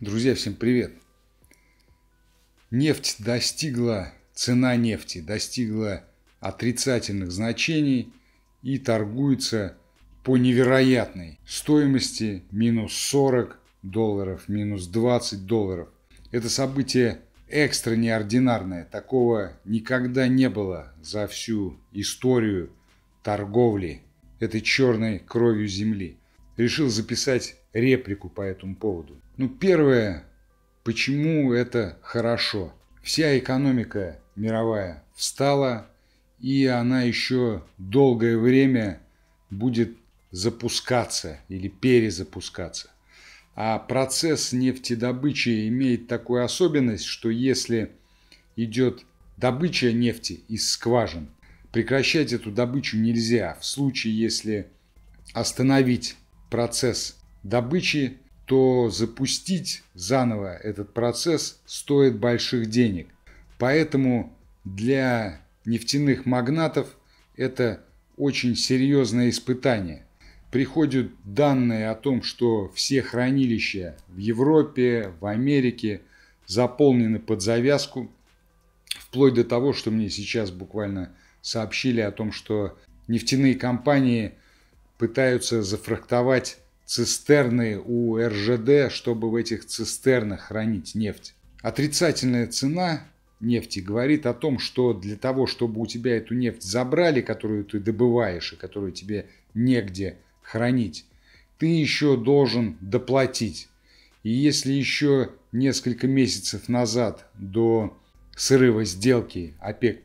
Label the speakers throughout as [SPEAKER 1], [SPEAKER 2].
[SPEAKER 1] Друзья, всем привет! Нефть достигла, цена нефти достигла отрицательных значений и торгуется по невероятной стоимости минус 40 долларов, минус 20 долларов. Это событие экстра неординарное. Такого никогда не было за всю историю торговли этой черной кровью земли решил записать реплику по этому поводу. Ну, первое, почему это хорошо. Вся экономика мировая встала, и она еще долгое время будет запускаться или перезапускаться. А процесс нефтедобычи имеет такую особенность, что если идет добыча нефти из скважин, прекращать эту добычу нельзя в случае, если остановить процесс добычи, то запустить заново этот процесс стоит больших денег. Поэтому для нефтяных магнатов это очень серьезное испытание. Приходят данные о том, что все хранилища в Европе, в Америке заполнены под завязку, вплоть до того, что мне сейчас буквально сообщили о том, что нефтяные компании – пытаются зафрахтовать цистерны у РЖД, чтобы в этих цистернах хранить нефть. Отрицательная цена нефти говорит о том, что для того, чтобы у тебя эту нефть забрали, которую ты добываешь и которую тебе негде хранить, ты еще должен доплатить. И если еще несколько месяцев назад до срыва сделки ОПЕК+,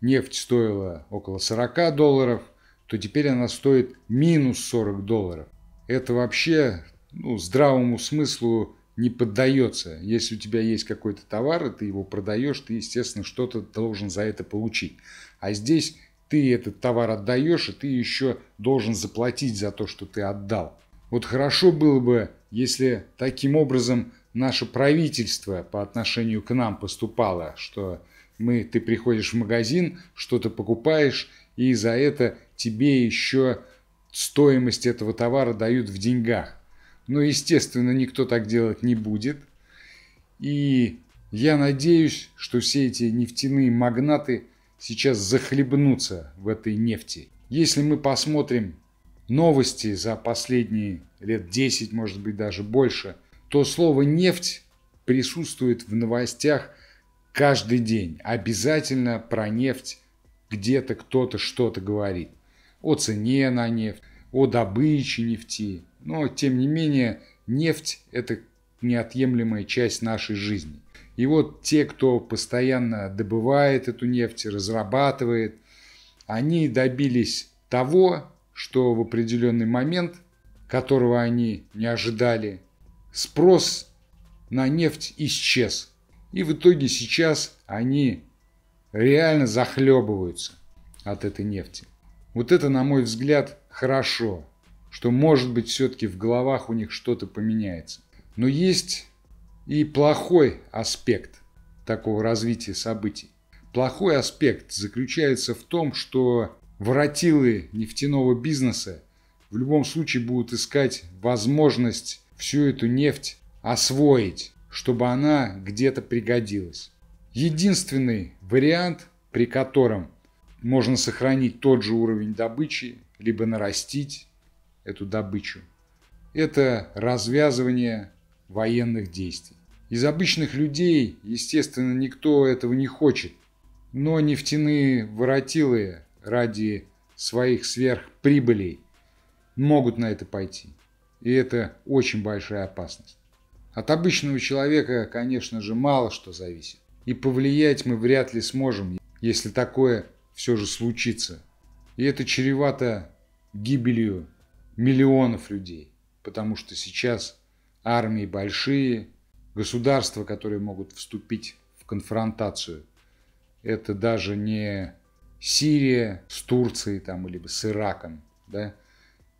[SPEAKER 1] нефть стоила около 40 долларов – то теперь она стоит минус 40 долларов. Это вообще ну, здравому смыслу не поддается. Если у тебя есть какой-то товар, и ты его продаешь, ты, естественно, что-то должен за это получить. А здесь ты этот товар отдаешь, и ты еще должен заплатить за то, что ты отдал. Вот хорошо было бы, если таким образом наше правительство по отношению к нам поступало, что мы, ты приходишь в магазин, что-то покупаешь, и за это тебе еще стоимость этого товара дают в деньгах. Но, естественно, никто так делать не будет. И я надеюсь, что все эти нефтяные магнаты сейчас захлебнутся в этой нефти. Если мы посмотрим новости за последние лет 10, может быть даже больше, то слово «нефть» присутствует в новостях каждый день. Обязательно про нефть где-то кто-то что-то говорит о цене на нефть, о добыче нефти. Но, тем не менее, нефть – это неотъемлемая часть нашей жизни. И вот те, кто постоянно добывает эту нефть, разрабатывает, они добились того, что в определенный момент, которого они не ожидали, спрос на нефть исчез. И в итоге сейчас они реально захлебываются от этой нефти. Вот это, на мой взгляд, хорошо, что, может быть, все-таки в головах у них что-то поменяется. Но есть и плохой аспект такого развития событий. Плохой аспект заключается в том, что воротилы нефтяного бизнеса в любом случае будут искать возможность всю эту нефть освоить, чтобы она где-то пригодилась. Единственный вариант, при котором можно сохранить тот же уровень добычи, либо нарастить эту добычу. Это развязывание военных действий. Из обычных людей, естественно, никто этого не хочет, но нефтяные воротилы ради своих сверхприбылей могут на это пойти. И это очень большая опасность. От обычного человека, конечно же, мало что зависит. И повлиять мы вряд ли сможем, если такое все же случится. И это чревато гибелью миллионов людей, потому что сейчас армии большие, государства, которые могут вступить в конфронтацию, это даже не Сирия с Турцией там, или с Ираком, да,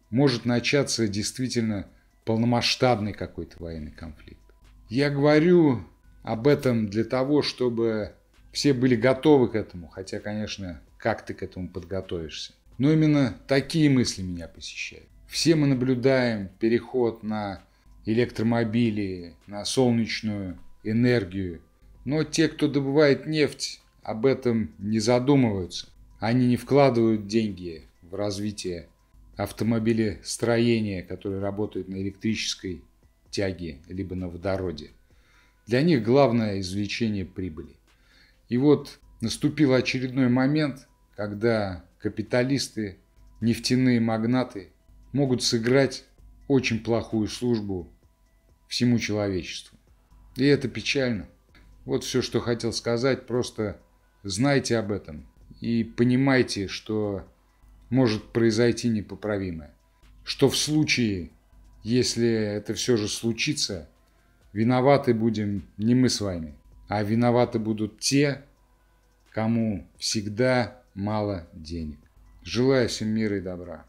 [SPEAKER 1] может начаться действительно полномасштабный какой-то военный конфликт. Я говорю об этом для того, чтобы все были готовы к этому, хотя, конечно, как ты к этому подготовишься. Но именно такие мысли меня посещают. Все мы наблюдаем переход на электромобили, на солнечную энергию. Но те, кто добывает нефть, об этом не задумываются. Они не вкладывают деньги в развитие автомобилестроения, которые работают на электрической тяге либо на водороде. Для них главное извлечение прибыли. И вот наступил очередной момент, когда капиталисты, нефтяные магнаты могут сыграть очень плохую службу всему человечеству. И это печально. Вот все, что хотел сказать, просто знайте об этом и понимайте, что может произойти непоправимое. Что в случае, если это все же случится, виноваты будем не мы с вами а виноваты будут те, кому всегда мало денег. Желаю всем мира и добра.